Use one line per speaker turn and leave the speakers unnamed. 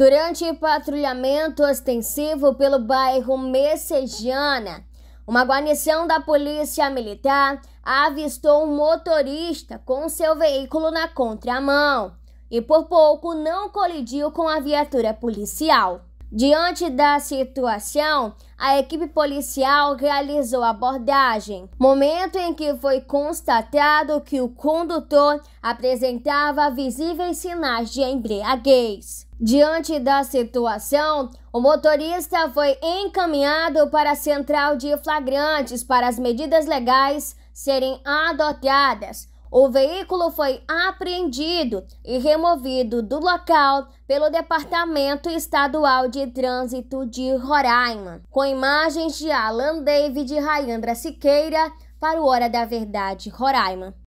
Durante patrulhamento ostensivo pelo bairro Messejana, uma guarnição da Polícia Militar avistou um motorista com seu veículo na contramão e por pouco não colidiu com a viatura policial. Diante da situação, a equipe policial realizou a abordagem, momento em que foi constatado que o condutor apresentava visíveis sinais de embriaguez. Diante da situação, o motorista foi encaminhado para a central de flagrantes para as medidas legais serem adotadas. O veículo foi apreendido e removido do local pelo Departamento Estadual de Trânsito de Roraima. Com imagens de Alan David e Rayandra Siqueira para o Hora da Verdade Roraima.